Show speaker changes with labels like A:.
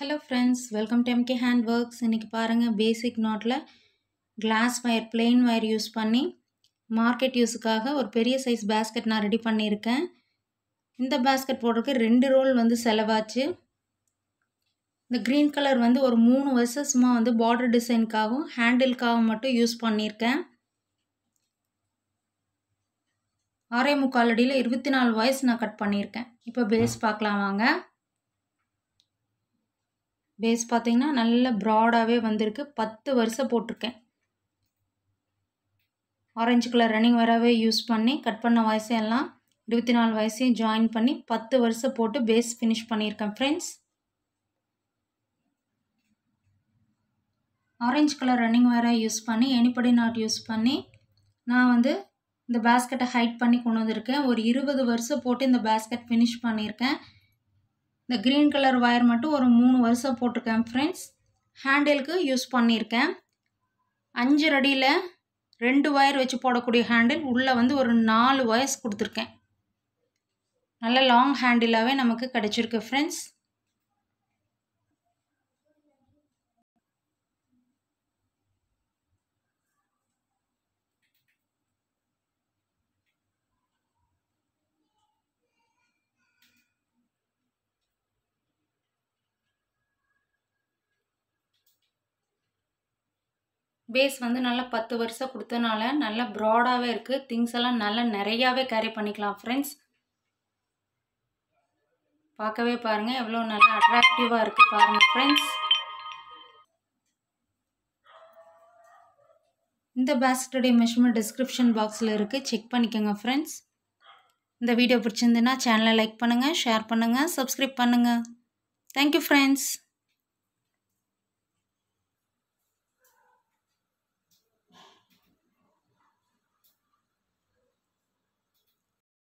A: hello friends welcome to M K hand works இன்றைக்கி பாருங்கள் basic நோட்டில் glass wire plain wire use பண்ணி market யூஸுக்காக ஒரு பெரிய சைஸ் பேஸ்கெட் நான் ரெடி பண்ணியிருக்கேன் இந்த பேஸ்கெட் போடுறதுக்கு ரெண்டு ரோல் வந்து செலவாச்சு இந்த க்ரீன் கலர் வந்து ஒரு மூணு வருஷமா வந்து பார்டர் டிசைனுக்காகவும் ஹேண்டிலுக்காகவும் மட்டும் யூஸ் பண்ணியிருக்கேன் ஆரே முக்கால் அடியில் இருபத்தி நாலு வயசு நான் கட் பண்ணியிருக்கேன் இப்போ பேஸ் பார்க்கலாம் வாங்க பேஸ் பார்த்திங்கன்னா நல்ல ப்ராடாகவே வந்திருக்கு பத்து வருஷம் போட்டிருக்கேன் ஆரஞ்சு கலர் ரன்னிங் வேறாவே யூஸ் பண்ணி கட் பண்ண வயசையெல்லாம் இருபத்தி நாலு வயசையும் ஜாயின் பண்ணி பத்து வருஷம் போட்டு பேஸ் ஃபினிஷ் பண்ணியிருக்கேன் ஃப்ரெண்ட்ஸ் ஆரஞ்சு கலர் ரன்னிங் வேறாக யூஸ் பண்ணி எனிபடி நாட் யூஸ் பண்ணி நான் வந்து இந்த பேஸ்கெட்டை ஹைட் பண்ணி கொண்டு வந்திருக்கேன் ஒரு இருபது வருஷம் போட்டு இந்த பேஸ்கெட் ஃபினிஷ் பண்ணியிருக்கேன் இந்த க்ரீன் கலர் ஒயர் மட்டும் ஒரு மூணு வருஷம் போட்டிருக்கேன் ஃப்ரெண்ட்ஸ் ஹேண்டிலுக்கு யூஸ் பண்ணியிருக்கேன் அஞ்சு அடியில் ரெண்டு ஒயர் வச்சு போடக்கூடிய ஹேண்டில் உள்ளே வந்து ஒரு நாலு ஒயர்ஸ் கொடுத்துருக்கேன் நல்ல லாங் ஹேண்டிலாகவே நமக்கு கிடச்சிருக்கு ஃப்ரெண்ட்ஸ் பேஸ் வந்து நல்லா பத்து வருஷம் கொடுத்தனால நல்லா ப்ராடாகவே இருக்குது திங்ஸ் எல்லாம் நல்லா நிறையாவே கேரி பண்ணிக்கலாம் ஃப்ரெண்ட்ஸ் பார்க்கவே பாருங்கள் எவ்வளோ நல்லா அட்ராக்டிவாக இருக்குது பாருங்கள் ஃப்ரெண்ட்ஸ் இந்த பேஸ்கட்டுடைய மெஷர்மெண்ட் டிஸ்கிரிப்ஷன் பாக்ஸில் இருக்குது செக் பண்ணிக்கோங்க ஃப்ரெண்ட்ஸ் இந்த வீடியோ பிடிச்சிருந்துன்னா சேனலை லைக் பண்ணுங்கள் ஷேர் பண்ணுங்கள் சப்ஸ்கிரைப் பண்ணுங்கள் தேங்க்யூ ஃப்ரெண்ட்ஸ்